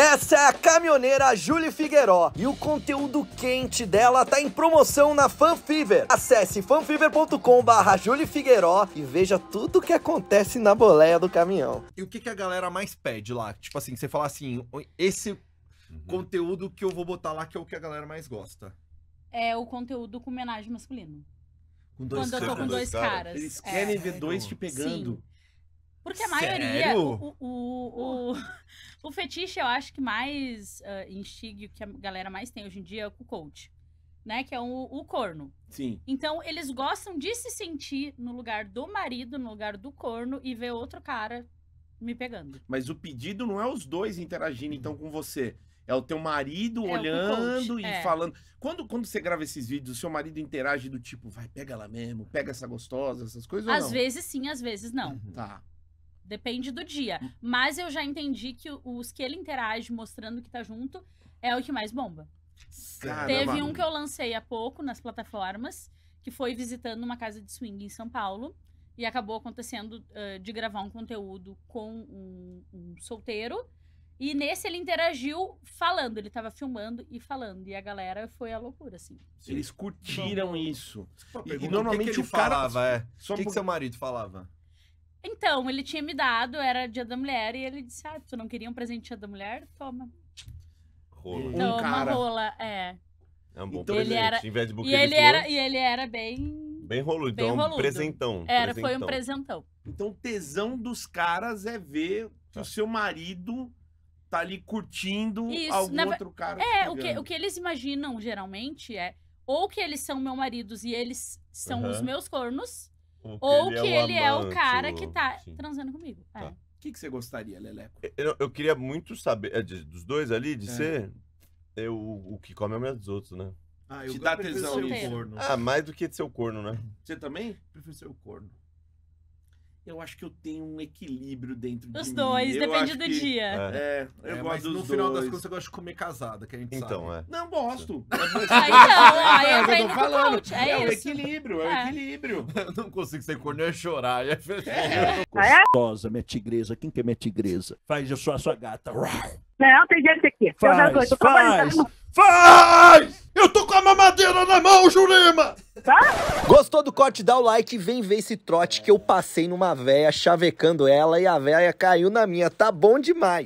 Essa é a caminhoneira Julie Figueiró e o conteúdo quente dela tá em promoção na FanFever. Acesse fanfiver.com barra e veja tudo o que acontece na boleia do caminhão. E o que, que a galera mais pede lá? Tipo assim, você fala assim, esse uhum. conteúdo que eu vou botar lá que é o que a galera mais gosta. É o conteúdo com homenagem masculino. Com dois Quando eu tô com dois, dois caras. Eles é. querem ver dois é. te pegando. Sim. Porque a maioria. O, o, o, o, fetiche, eu acho que mais uh, o que a galera mais tem hoje em dia é o coach. Né, que é o, o corno. Sim. Então, eles gostam de se sentir no lugar do marido, no lugar do corno, e ver outro cara me pegando. Mas o pedido não é os dois interagindo, então, com você. É o teu marido é olhando coach, e é. falando. Quando, quando você grava esses vídeos, o seu marido interage do tipo, vai, pega ela mesmo, pega essa gostosa, essas coisas? Às vezes sim, às vezes não. Tá. Depende do dia. Hum. Mas eu já entendi que os que ele interage mostrando que tá junto é o que mais bomba. Caramba. Teve um que eu lancei há pouco nas plataformas, que foi visitando uma casa de swing em São Paulo. E acabou acontecendo uh, de gravar um conteúdo com um, um, solteiro. E nesse ele interagiu falando, ele tava filmando e falando. E a galera foi a loucura, assim. Eles curtiram Bom, isso. e, normalmente que que o cara. Falava, é. Só o que, que seu marido falava? Então, ele tinha me dado, era dia da mulher, e ele disse: Ah, tu não queria um presente dia da mulher? Toma. Rola. Um rola, é. É um bom Então, presente. ele era- Em vez de buquê E de ele, flor, era, e ele era bem. bem roludo. bem então, um roludo. presentão. Era, foi um presentão. Então, tesão dos caras é ver que tá. o seu marido tá ali curtindo Isso, algum na outro cara. É, o que, o que eles imaginam geralmente é ou que eles são meu maridos e eles são os meus cornos, ou, é que ele, é, o, é o cara que tá Sim. transando comigo. Tá. É. Tá. O que, que você gostaria, Leleco? Eu, eu queria muito saber, é, de, dos dois ali, de é. ser eu, é o, o que come a dos outros, né? Ah, eu Te dá tesão no corno. Ah, mais do que de ser o corno, né? Você também? Prefiro ser o corno eu acho que eu tenho um equilíbrio dentro dos de dois, mim. depende do que, dia. É, é eu é, gosto dos no dois. final das contas eu gosto de comer casada, que a gente então, sabe. É. Não gosto. É, aí não, aí é, eu, falando. é, é o equilíbrio, é, o é. equilíbrio. Eu não consigo ser corno, e é chorar. É gostosa, minha tigresa. Quem que é minha tigresa? Faz, eu sou a sua gata. Não, tem gente aqui. Faz, tá faz, faz! Eu tô com a mamadeira na mão, Jurema! todo corte dá o like e vem ver esse trote que eu passei numa véia chavecando ela e a véia caiu na minha. Tá bom demais.